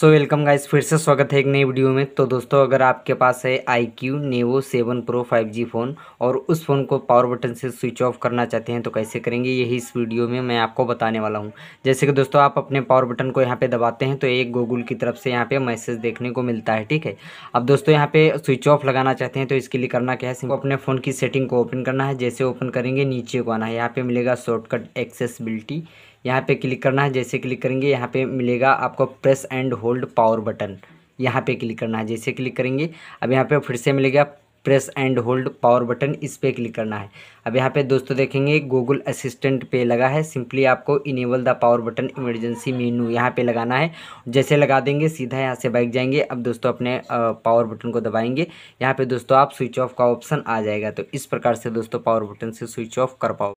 so welcome guys फिर से स्वागत है एक नई वीडियो में तो दोस्तों अगर आपके पास है iQOO Neo seven Pro five G phone और उस फ़ोन को पावर बटन से स्विच ऑफ करना चाहते हैं तो कैसे करेंगे यही इस वीडियो में मैं आपको बताने वाला हूं जैसे कि दोस्तों आप अपने पावर बटन को यहां पे दबाते हैं तो एक गूगल की तरफ से यहाँ पर मैसेज देखने को मिलता है ठीक है अब दोस्तों यहाँ पर स्विच ऑफ लगाना चाहते हैं तो इसके लिए करना क्या है सिंह अपने फ़ोन की सेटिंग को ओपन करना है जैसे ओपन करेंगे नीचे को आना है यहाँ पर मिलेगा शॉर्टकट एक्सेसबिलिटी यहाँ पे क्लिक करना है जैसे क्लिक करेंगे यहाँ पे मिलेगा आपको press and hold power button यहाँ पे क्लिक करना है जैसे क्लिक करेंगे अब यहाँ पे फिर से मिलेगा press and hold power button इस पर क्लिक करना है अब यहाँ पे दोस्तों देखेंगे गूगल असिस्टेंट पे लगा है सिंपली आपको enable the power button emergency menu यहाँ पे लगाना है जैसे लगा देंगे सीधा यहाँ से बाइक जाएंगे अब दोस्तों अपने पावर बटन को दबाएंगे यहाँ पे दोस्तों आप स्विच ऑफ का ऑप्शन आ जाएगा तो इस प्रकार से दोस्तों पावर बटन से स्विच ऑफ कर पाओ